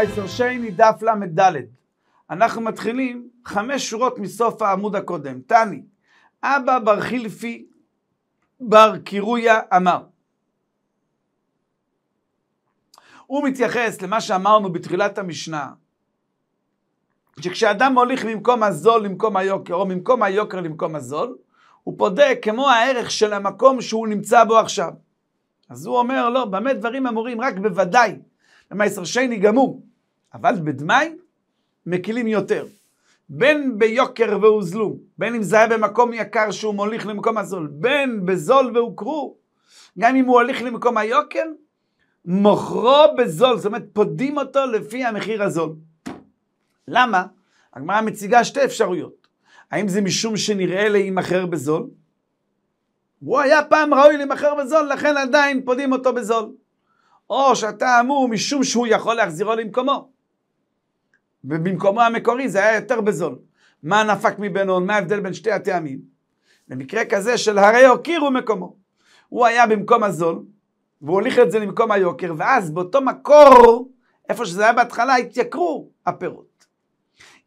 עשר שני דף ל"ד. אנחנו מתחילים חמש שורות מסוף העמוד הקודם. תני, אבא בר חילפי בר קירויה אמר. הוא מתייחס למה שאמרנו בתחילת המשנה, שכשאדם מוליך ממקום הזול למקום היוקר, או ממקום היוקר למקום הזול, הוא פודק כמו הערך של המקום שהוא נמצא בו עכשיו. אז הוא אומר, לא, במה דברים אמורים? רק בוודאי. במעשר שני גמור. אבל בדמי מקילים יותר. בין ביוקר והוזלו, בין אם זה היה במקום יקר שהוא מוליך למקום הזול, בין בזול והוכרו, גם אם הוא הוליך למקום היוקר, מוכרו בזול, זאת אומרת פודים אותו לפי המחיר הזול. למה? הגמרא מציגה שתי אפשרויות. האם זה משום שנראה להימכר בזול? הוא היה פעם ראוי להימכר בזול, לכן עדיין פודים אותו בזול. או שאתה אמור משום שהוא יכול להחזירו למקומו. ובמקומו המקורי זה היה יותר בזול. מה נפק מבין הון? מה ההבדל בין שתי הטעמים? במקרה כזה של הרי הוקירו מקומו. הוא היה במקום הזול, והוא הוליך את זה למקום היוקר, ואז באותו מקור, איפה שזה היה בהתחלה, התייקרו הפירות.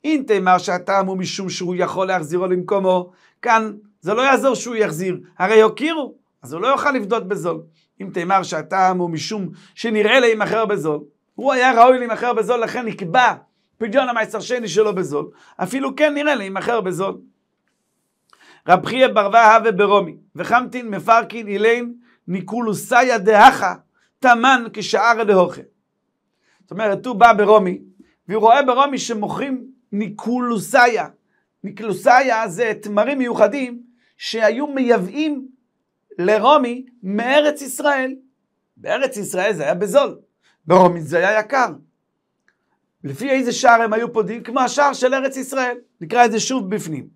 אם תאמר שהטעם הוא משום שהוא יכול להחזירו למקומו, כאן זה לא יעזור שהוא יחזיר, הרי הוקירו, אז הוא לא יוכל לבדות בזול. אם תאמר שהטעם הוא משום שנראה להימכר בזול, הוא היה ראוי להימכר בזול, לכן נקבע פדיון המעשר שני שלו בזול, אפילו כן נראה להימכר בזול. רב חייא ברווה הווה ברומי, וחמתין מפרקין אילין ניקולוסיה דהכה, תמן כשאר דהוכה. זאת אומרת, הוא בא ברומי, והוא רואה ברומי שמוכרים ניקולוסיה. ניקולוסיה זה תמרים מיוחדים שהיו מייבאים לרומי מארץ ישראל. בארץ ישראל זה היה בזול, ברומי זה היה יקר. לפי איזה שער הם היו פודים? כמו השער של ארץ ישראל. נקרא את זה שוב בפנים.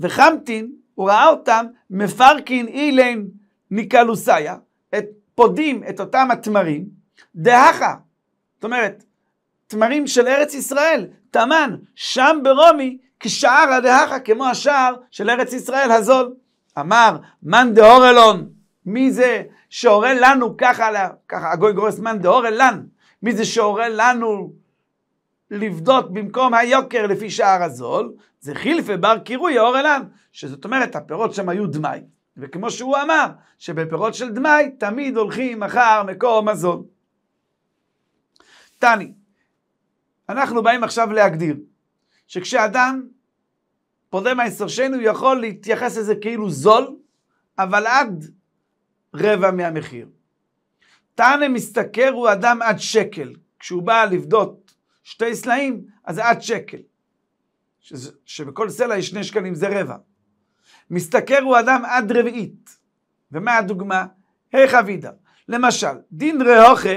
וחמטין, הוא ראה אותם, מפרקין אילן ניקלוסיה, את פודים את אותם התמרים, דהכה. זאת אומרת, תמרים של ארץ ישראל, תמן, שם ברומי, כשער הדהכה, כמו השער של ארץ ישראל הזול. אמר, מאן דהורלון, מי זה שהורה לנו ככה, ככה הגוי גורס מאן דהורלן, מי זה שהורה לנו לבדות במקום היוקר לפי שער הזול, זה חילפה בר קירוי אור אלן, שזאת אומרת הפירות שם היו דמאי, וכמו שהוא אמר, שבפירות של דמאי תמיד הולכים אחר מקום הזול. טני, אנחנו באים עכשיו להגדיר, שכשאדם פודה העשר שני, הוא יכול להתייחס לזה כאילו זול, אבל עד רבע מהמחיר. תנא משתכר הוא אדם עד שקל, כשהוא בא לבדות שתי סלעים, אז זה עד שקל. ש... שבכל סלע יש שני שקלים זה רבע. משתכר הוא אדם עד רביעית. ומה הדוגמה? היכא וידא. למשל, דין רהוכה,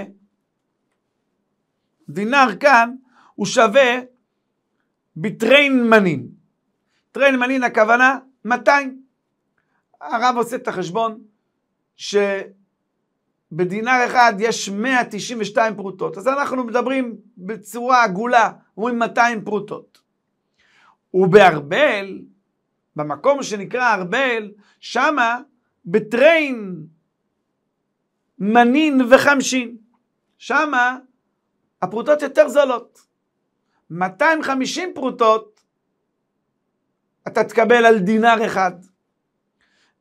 דינר כאן, הוא שווה בטריין מנין. טריין מנין הכוונה 200. הרב עושה את החשבון ש... בדינר אחד יש 192 פרוטות, אז אנחנו מדברים בצורה עגולה, אומרים 200 פרוטות. ובארבל, במקום שנקרא ארבל, שמה בטריין מנין וחמשין. שמה הפרוטות יותר זולות. 250 פרוטות אתה תקבל על דינר אחד.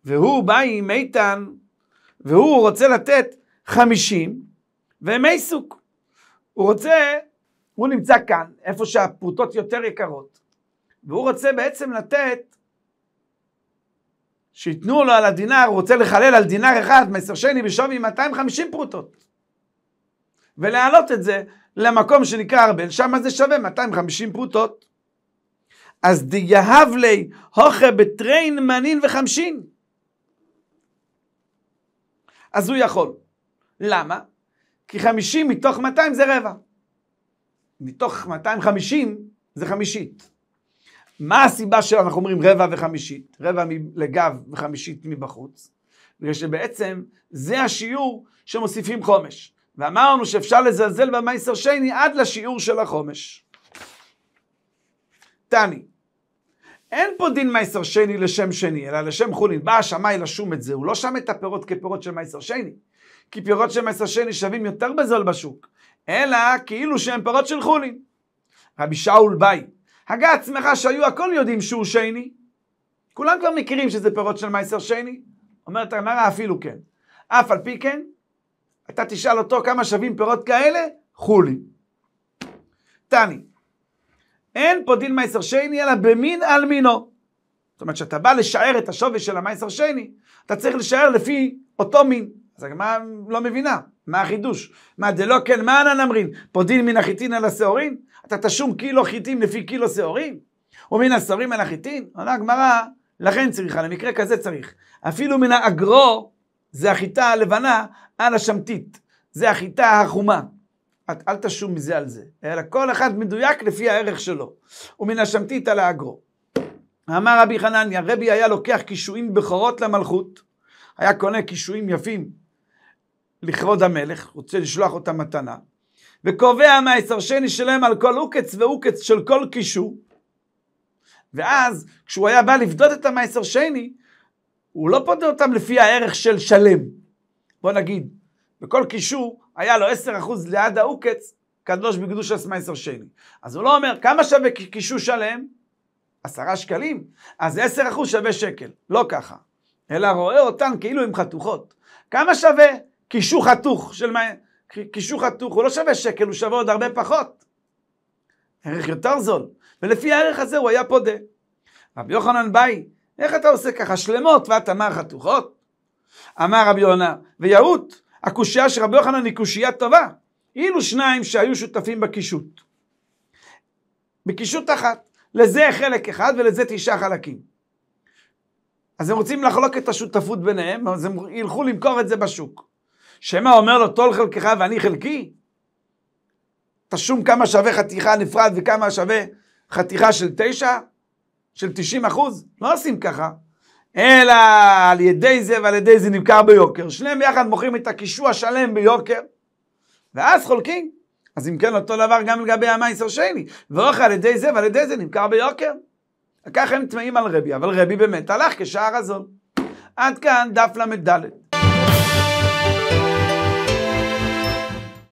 והוא בא עם איתן והוא רוצה לתת חמישים וימי סוק. הוא רוצה, הוא נמצא כאן, איפה שהפרוטות יותר יקרות, והוא רוצה בעצם לתת, שייתנו לו על הדינר, הוא רוצה לחלל על דינר אחד, מסר שני בשווי 250 פרוטות, ולהעלות את זה למקום שנקרא ארבל, שם זה שווה 250 פרוטות. אז דיהב לי הוכה בטריין מנין וחמשין. אז הוא יכול. למה? כי 50 מתוך 200 זה רבע. מתוך 250 זה חמישית. מה הסיבה שאנחנו אומרים רבע וחמישית? רבע לגב וחמישית מבחוץ? בגלל שבעצם זה השיעור שמוסיפים חומש. ואמרנו שאפשר לזלזל במייסר שני עד לשיעור של החומש. טני, אין פה דין מייסר שני לשם שני, אלא לשם חולין. בא השמאי לשום את זה, הוא לא שם את הפירות כפירות של מייסר שני, כי פירות של מייסר שני שווים יותר בזול בשוק, אלא כאילו שהם פירות של חולין. רבי שאול ביי, הגה עצמך שהיו הכל יודעים שהוא שני, כולם כבר מכירים שזה פירות של מייסר שני, אומרת הגמרא אפילו כן. אף על פי כן, אתה תשאל אותו כמה שווים פירות כאלה, חולין. תני, אין פה דין מייסר שני, אלא במין על מינו. זאת אומרת, כשאתה בא לשער את השווי של המייסר שני, אתה צריך לשער לפי אותו מין. אז הגמרא לא מבינה, מה החידוש? מה דלא כן, מה אנא נמרין? דין מן החיטין על השעורים? אתה תשום קילו חיטים לפי קילו שעורים? ומן השעורים על החיטין? עונה הגמרא, לכן צריכה, למקרה כזה צריך. אפילו מן האגרו, זה החיטה הלבנה על השמטית. זה החיטה החומה. את אל תשום מזה על זה, אלא כל אחד מדויק לפי הערך שלו. ומן השמטית על האגרו. אמר רבי חנניה, רבי היה לוקח קישואים בכורות למלכות, היה קונה קישואים יפים לכבוד המלך, רוצה לשלוח אותם מתנה, וקובע מהעשר שני שלהם על כל עוקץ ועוקץ של כל קישוא. ואז כשהוא היה בא לבדות את המעשר שני, הוא לא פודה אותם לפי הערך של שלם. בוא נגיד, בכל קישור היה לו עשר אחוז ליד העוקץ, קדוש בקדוש אס מייסר שני. אז הוא לא אומר, כמה שווה קישוש שלם? עשרה שקלים? אז עשר אחוז שווה שקל. לא ככה. אלא רואה אותן כאילו הן חתוכות. כמה שווה קישור חתוך של... קישור חתוך, הוא לא שווה שקל, הוא שווה עוד הרבה פחות. ערך יותר זול. ולפי הערך הזה הוא היה פודה. רבי יוחנן ביי, איך אתה עושה ככה? שלמות ואת אמר חתוכות? אמר רבי יונה, ויהוט, הקושייה של רבי יוחנן היא קושייה טובה. אילו שניים שהיו שותפים בקישוט. בקישוט אחת. לזה חלק אחד ולזה תשעה חלקים. אז הם רוצים לחלוק את השותפות ביניהם, אז הם ילכו למכור את זה בשוק. שמא אומר לו, טול חלקך ואני חלקי? תשום כמה שווה חתיכה נפרד וכמה שווה חתיכה של תשע? של תשעים אחוז? לא עושים ככה. אלא על ידי זה ועל ידי זה נמכר ביוקר. שניהם יחד מוכרים את הקישוע שלם ביוקר, ואז חולקים. אז אם כן, אותו דבר גם לגבי המייסר שני. ואוכל על ידי זה ועל ידי זה נמכר ביוקר. ככה הם טמאים על רבי, אבל רבי באמת הלך כשער הזול. עד כאן דף ל"ד.